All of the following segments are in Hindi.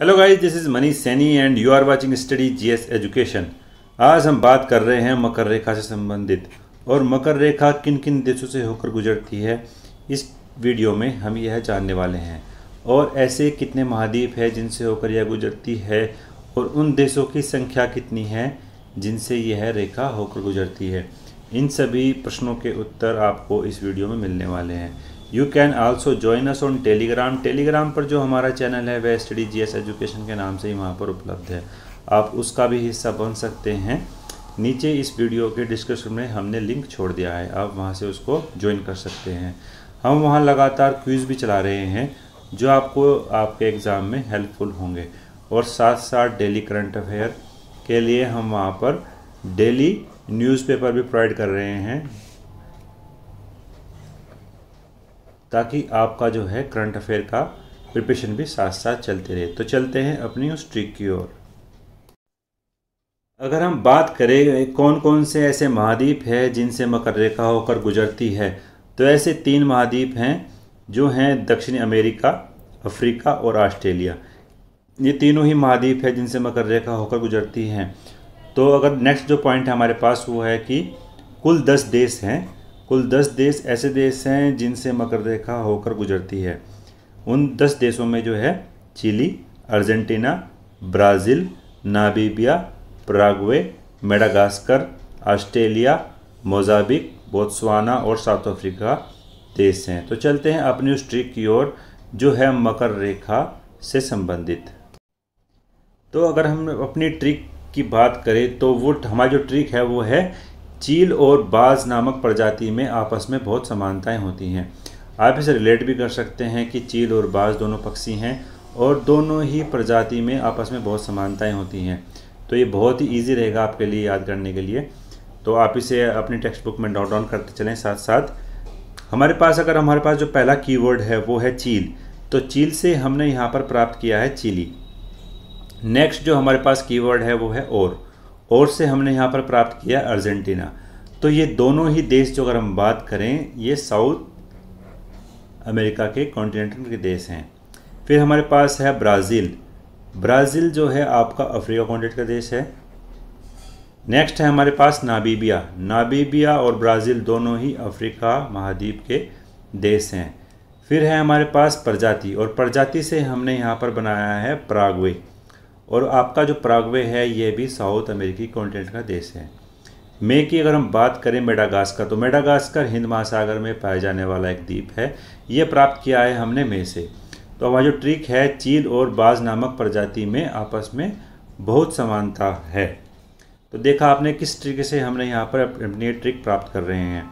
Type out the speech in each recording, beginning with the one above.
hello guys this is Mani Saini and you are watching study GS education आज हम बात कर रहे हैं मकर रेखा से संबंधित और मकर रेखा किन किन देशों से होकर गुजरती है इस वीडियो में हम यह जानने वाले हैं और ऐसे कितने महाद्वीप हैं जिनसे होकर यह गुजरती है और उन देशों की संख्या कितनी है जिनसे यह रेखा होकर गुजरती है इन सभी प्रश्नों के उत्तर आपको इस वीडियो में मिलने वाले हैं you can also join us on Telegram Telegram पर जो हमारा चैनल है वह स्टडी जी एस एजुकेशन के नाम से ही वहाँ पर उपलब्ध है आप उसका भी हिस्सा बन सकते हैं नीचे इस वीडियो के डिस्क्रिप्शन में हमने लिंक छोड़ दिया है आप वहाँ से उसको ज्वाइन कर सकते हैं हम वहाँ लगातार क्विज़ भी चला रहे हैं जो आपको आपके एग्ज़ाम में हेल्पफुल होंगे और साथ साथ डेली करंट अफेयर के लिए हम वहाँ पर डेली न्यूज़पेपर भी प्रोवाइड कर रहे हैं ताकि आपका जो है करंट अफेयर का प्रिपरेशन भी साथ साथ चलते रहे तो चलते हैं अपनी उस ट्रिक की ओर अगर हम बात करें कौन कौन से ऐसे महाद्वीप हैं जिनसे मकर रेखा होकर गुजरती है तो ऐसे तीन महाद्वीप हैं जो हैं दक्षिणी अमेरिका अफ्रीका और ऑस्ट्रेलिया ये तीनों ही महाद्वीप है जिनसे मकर रेखा होकर गुजरती हैं तो अगर नेक्स्ट जो पॉइंट है हमारे पास वो है कि कुल दस देश हैं कुल दस देश ऐसे देश हैं जिनसे मकर रेखा होकर गुजरती है उन दस देशों में जो है Chile Argentina Brazil Namibia Paraguay Madagascar Australia Mozambique Botswana और साउथ अफ्रीका देश हैं तो चलते हैं अपनी उस ट्रिक की ओर जो है मकर रेखा से संबंधित तो अगर हम अपनी ट्रिक की बात करें तो वो हमारी जो ट्रिक है वो है चील और बाज नामक प्रजाति में आपस में बहुत समानताएं होती हैं आप इसे रिलेट भी कर सकते हैं कि चील और बाज दोनों पक्षी हैं और दोनों ही प्रजाति में आपस में बहुत समानताएं होती हैं तो ये बहुत ही ईजी रहेगा आपके लिए याद करने के लिए तो आप इसे अपनी टेक्स्ट बुक में नोट डाउन करते चलें साथ साथ हमारे पास अगर हमारे पास जो पहला कीवर्ड है वो है चील तो चील से हमने यहाँ पर प्राप्त किया है चीली नेक्स्ट जो हमारे पास कीवर्ड है वो है और और से हमने यहाँ पर प्राप्त किया अर्जेंटीना तो ये दोनों ही देश जो अगर हम बात करें ये साउथ अमेरिका के कॉन्टिनेंटल के देश हैं फिर हमारे पास है ब्राज़ील ब्राज़ील जो है आपका अफ्रीका कॉन्टिनेंट का देश है नेक्स्ट है हमारे पास नाबीबिया नाबीबिया और ब्राज़ील दोनों ही अफ्रीका महाद्वीप के देश हैं फिर है हमारे पास प्रजाति और प्रजाति से हमने यहाँ पर बनाया है प्रागवे और आपका जो प्रागवे है ये भी साउथ अमेरिकी कॉन्टिनेंट का देश है मे की अगर हम बात करें मेडागास्कर तो मेडागास्कर हिंद महासागर में पाया जाने वाला एक द्वीप है ये प्राप्त किया है हमने मे से तो वहाँ जो ट्रिक है चील और बाज नामक प्रजाति में आपस में बहुत समानता है तो देखा आपने किस तरीके से हमने यहाँ पर अपनी ट्रिक प्राप्त कर रहे हैं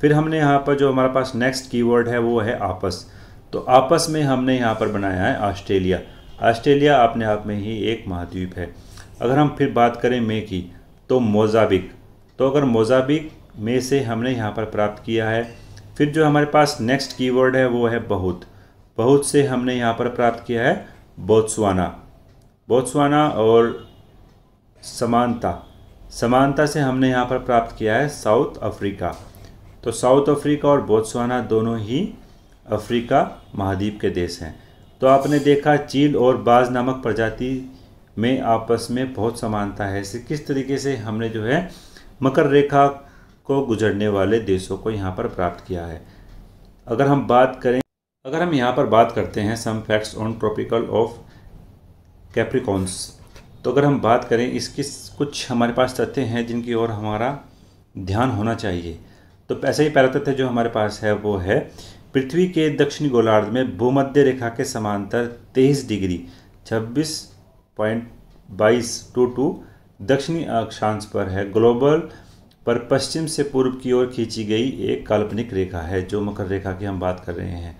फिर हमने यहाँ पर जो हमारे पास नेक्स्ट कीवर्ड है वो है आपस तो आपस में हमने यहाँ पर बनाया है ऑस्ट्रेलिया ऑस्ट्रेलिया अपने आप में ही एक महाद्वीप है अगर हम फिर बात करें मे की तो मोजाबिक तो अगर मोजाबिक मे से हमने यहाँ पर प्राप्त किया है फिर जो हमारे पास नेक्स्ट कीवर्ड है वो है बहुत बहुत से हमने यहाँ पर प्राप्त किया है बोत्सवाना बोत्सवाना और समानता समानता से हमने यहाँ पर प्राप्त किया है साउथ अफ्रीका तो साउथ अफ्रीका और बोत्सवाना दोनों ही अफ्रीका महाद्वीप के देश हैं तो आपने देखा चील और बाज नामक प्रजाति में आपस में बहुत समानता है इसे किस तरीके से हमने जो है मकर रेखा को गुजरने वाले देशों को यहाँ पर प्राप्त किया है अगर हम बात करें अगर हम यहाँ पर बात करते हैं some facts on tropical of Capricorns तो अगर हम बात करें इसकी कुछ हमारे पास तथ्य हैं जिनकी ओर हमारा ध्यान होना चाहिए तो ऐसा ही पहला तथ्य जो हमारे पास है वो है पृथ्वी के दक्षिणी गोलार्ध में भूमध्य रेखा के समांतर 23 डिग्री 26.2222 दक्षिणी अक्षांश पर है ग्लोबल पर पश्चिम से पूर्व की ओर खींची गई एक काल्पनिक रेखा है जो मकर रेखा की हम बात कर रहे हैं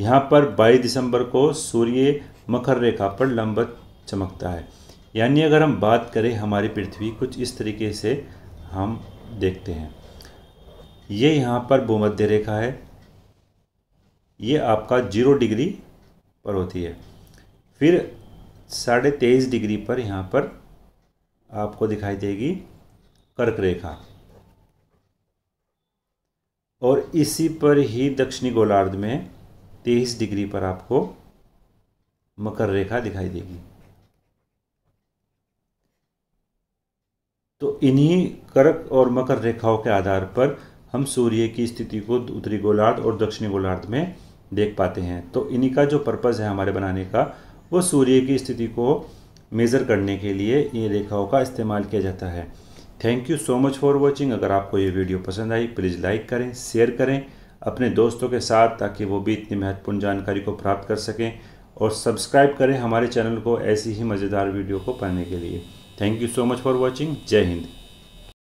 यहाँ पर 22 दिसंबर को सूर्य मकर रेखा पर लंबत चमकता है यानी अगर हम बात करें हमारी पृथ्वी कुछ इस तरीके से हम देखते हैं ये यहाँ पर भूमध्य रेखा है ये आपका जीरो डिग्री पर होती है फिर साढ़े तेईस डिग्री पर यहाँ पर आपको दिखाई देगी कर्क रेखा और इसी पर ही दक्षिणी गोलार्ध में तेईस डिग्री पर आपको मकर रेखा दिखाई देगी तो इन्हीं कर्क और मकर रेखाओं के आधार पर हम सूर्य की स्थिति को उत्तरी गोलार्ध और दक्षिणी गोलार्ध में देख पाते हैं तो इन्हीं का जो पर्पज़ है हमारे बनाने का वो सूर्य की स्थिति को मेज़र करने के लिए इन रेखाओं का इस्तेमाल किया जाता है thank you so much for watching अगर आपको ये वीडियो पसंद आई प्लीज़ लाइक करें शेयर करें अपने दोस्तों के साथ ताकि वो भी इतनी महत्वपूर्ण जानकारी को प्राप्त कर सकें और सब्सक्राइब करें हमारे चैनल को ऐसी ही मज़ेदार वीडियो को पाने के लिए thank you so much for watching जय हिंद